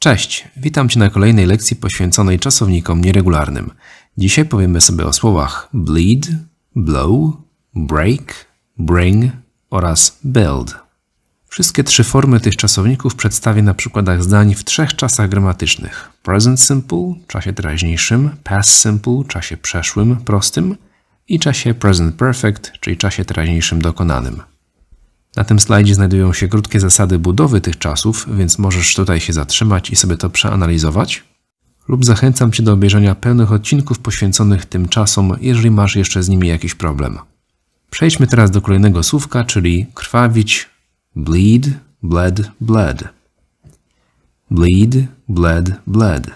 Cześć, witam Cię na kolejnej lekcji poświęconej czasownikom nieregularnym. Dzisiaj powiemy sobie o słowach bleed, blow, break, bring oraz build. Wszystkie trzy formy tych czasowników przedstawię na przykładach zdań w trzech czasach gramatycznych. Present simple, czasie teraźniejszym, past simple, czasie przeszłym, prostym i czasie present perfect, czyli czasie teraźniejszym dokonanym. Na tym slajdzie znajdują się krótkie zasady budowy tych czasów, więc możesz tutaj się zatrzymać i sobie to przeanalizować. Lub zachęcam Cię do obejrzenia pełnych odcinków poświęconych tym czasom, jeżeli masz jeszcze z nimi jakiś problem. Przejdźmy teraz do kolejnego słówka, czyli krwawić, bleed, bled, bled. Bleed, bled, bled.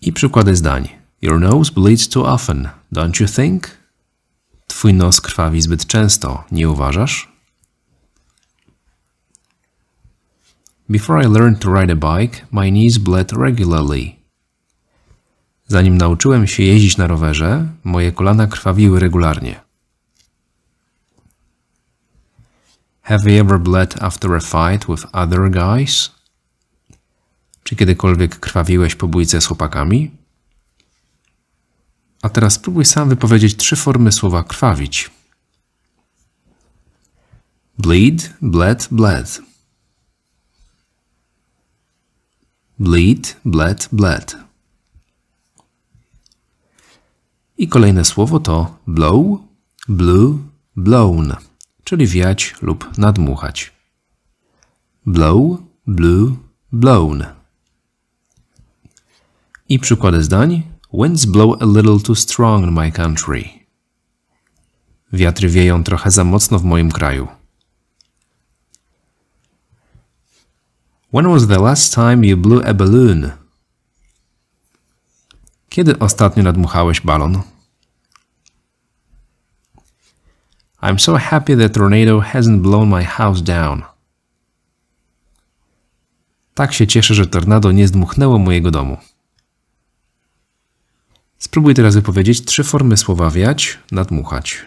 I przykłady zdań. Your nose bleeds too often, don't you think? Twój nos krwawi zbyt często, nie uważasz? Before I learned to ride a bike, my knees bled regularly. Zanim nauczyłem się jeździć na rowerze, moje kolana krwawiły regularnie. Have you ever bled after a fight with other guys? Czy kiedykolwiek krwawiłeś po bójce z chłopakami? A teraz spróbuj sam wypowiedzieć trzy formy słowa krwawić. Bleed, bled, bled. bleed, bled, bled. I kolejne słowo to blow, blew, blown, czyli wiać lub nadmuchać. Blow, blew, blown. I przykłady zdań. Winds blow a little too strong in my country. Wiatry wieją trochę za mocno w moim kraju. When was the last time you blew a balloon? Kiedy ostatnio nadmuchałeś balon? I'm so happy the tornado hasn't blown my house down. Tak się cieszę, że tornado nie zdmuchnęło mojego domu. Spróbuj teraz wypowiedzieć trzy formy słowa wiać, nadmuchać.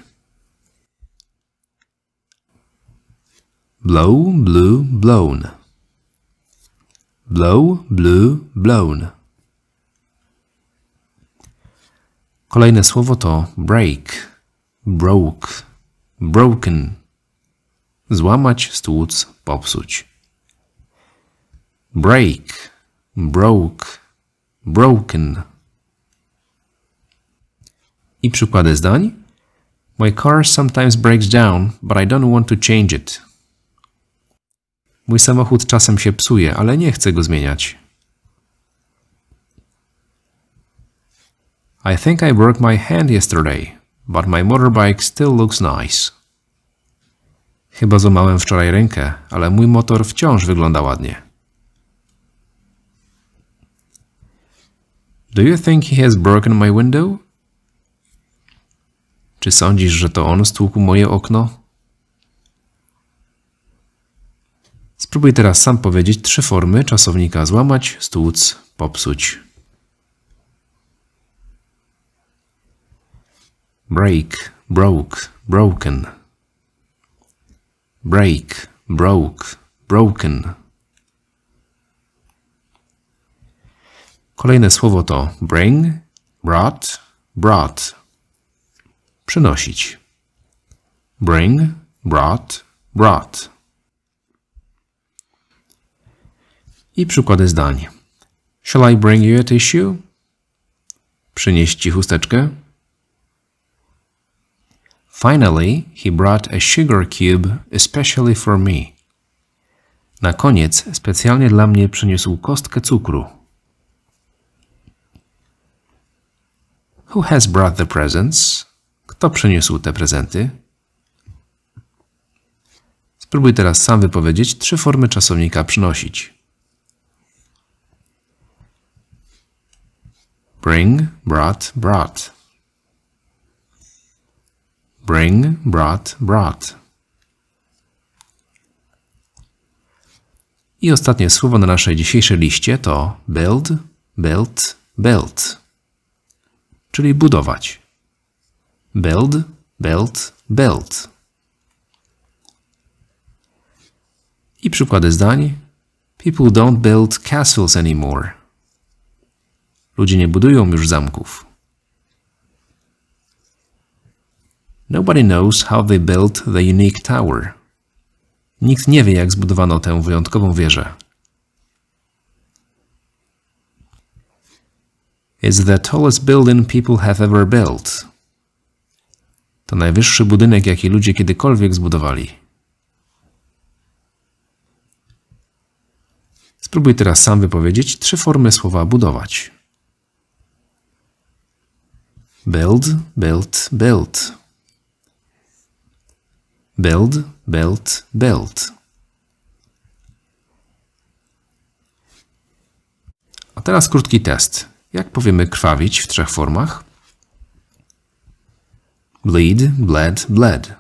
Blow, blew, blown blow, blew, blown. Kolejne słowo to break, broke, broken. Złamać, stłuc, popsuć. Break, broke, broken. I przykłady zdań. My car sometimes breaks down, but I don't want to change it. Mój samochód czasem się psuje, ale nie chcę go zmieniać. I think I broke my hand yesterday, but my motorbike still looks nice. Chyba złamałem wczoraj rękę, ale mój motor wciąż wygląda ładnie. Do you think he has broken my window? Czy sądzisz, że to on stłukł moje okno? Spróbuj teraz sam powiedzieć trzy formy czasownika złamać, stłuc, popsuć. Break, broke, broken. Break, broke, broken. Kolejne słowo to bring, brought, brought. Przynosić. Bring, brought, brought. i przykłady zdań. Shall I bring you a tissue? Przynieść ci chusteczkę? Finally, he brought a sugar cube especially for me. Na koniec specjalnie dla mnie przyniósł kostkę cukru. Who has brought the presents? Kto przyniósł te prezenty? Spróbuj teraz sam wypowiedzieć trzy formy czasownika przynosić. Bring, brought, brought. Bring, brought, brought. I ostatnie słowo na naszej dzisiejszej liście to build, built, built, czyli budować. Build, built, built. I przykłady zdań. People don't build castles anymore. Ludzie nie budują już zamków. Nobody knows how they built the unique tower. Nikt nie wie, jak zbudowano tę wyjątkową wieżę. It's the tallest building people have ever built. To najwyższy budynek, jaki ludzie kiedykolwiek zbudowali. Spróbuj teraz sam wypowiedzieć trzy formy słowa budować. Build, build, build. Build, build, build. A teraz krótki test. Jak powiemy krwawić w trzech formach? Bleed, bled, bled.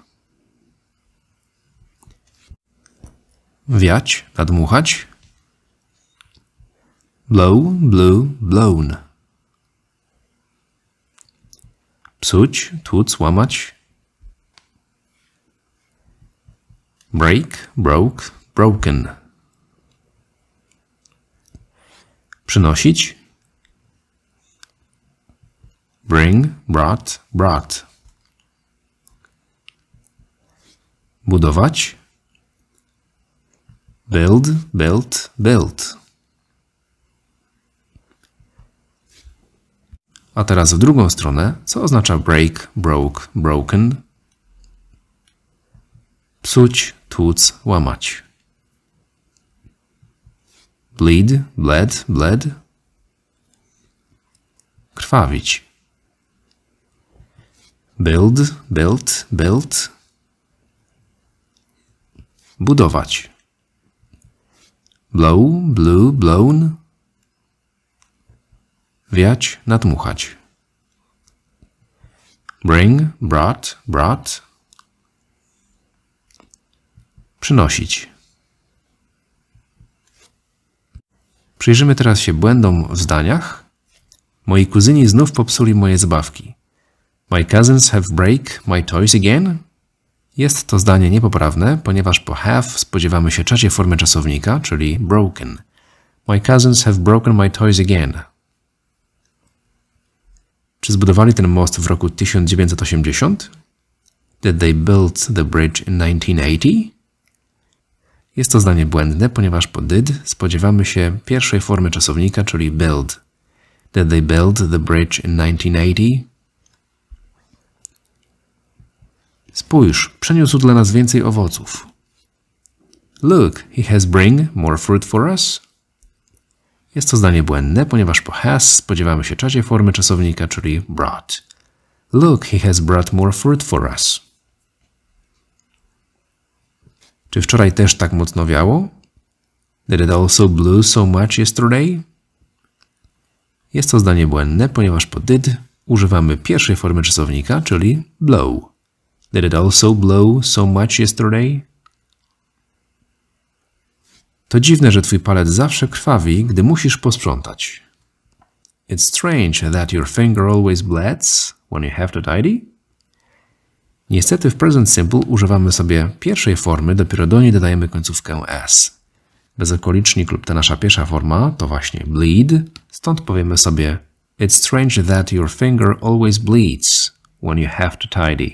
Wiać, nadmuchać. Blow, blew, blown. psuć, tłuc, łamać. Break, broke, broken. Przynosić. Bring, brought, brought. Budować. Build, built, built. A teraz w drugą stronę, co oznacza break, broke, broken. Psuć, tłuc, łamać. Bleed, bled, bled. Krwawić. Build, built, built. Budować. Blow, blew, blown Wiać, nadmuchać. Bring, brought, brought. Przynosić. Przyjrzymy teraz się błędom w zdaniach. Moi kuzyni znów popsuli moje zabawki. My cousins have break my toys again. Jest to zdanie niepoprawne, ponieważ po have spodziewamy się czasie formy czasownika, czyli broken. My cousins have broken my toys again. Czy zbudowali ten most w roku 1980? Did they build the bridge in 1980? Jest to zdanie błędne, ponieważ po did spodziewamy się pierwszej formy czasownika, czyli build. Did they build the bridge in 1980? Spójrz, przeniósł dla nas więcej owoców. Look, he has bring more fruit for us. Jest to zdanie błędne, ponieważ po has spodziewamy się trzeciej formy czasownika, czyli brought. Look, he has brought more fruit for us. Czy wczoraj też tak mocno wiało? Did it also blew so much yesterday? Jest to zdanie błędne, ponieważ po did używamy pierwszej formy czasownika, czyli blow. Did it also blow so much yesterday? To dziwne, że twój palec zawsze krwawi, gdy musisz posprzątać. It's strange that your finger always bleeds when you have to tidy. Niestety w present simple używamy sobie pierwszej formy, dopiero do niej dodajemy końcówkę s. Bezokolicznik lub ta nasza pierwsza forma to właśnie bleed, stąd powiemy sobie It's strange that your finger always bleeds when you have to tidy.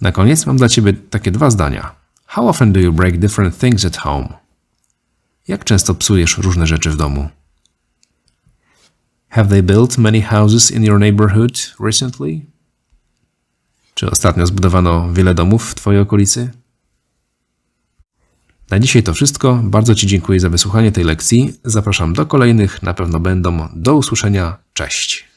Na koniec mam dla Ciebie takie dwa zdania. How often do you break different things at home? Jak często psujesz różne rzeczy w domu? Have they built many houses in your neighborhood recently? Czy ostatnio zbudowano wiele domów w Twojej okolicy? Na dzisiaj to wszystko. Bardzo Ci dziękuję za wysłuchanie tej lekcji. Zapraszam do kolejnych, na pewno będą. Do usłyszenia. Cześć.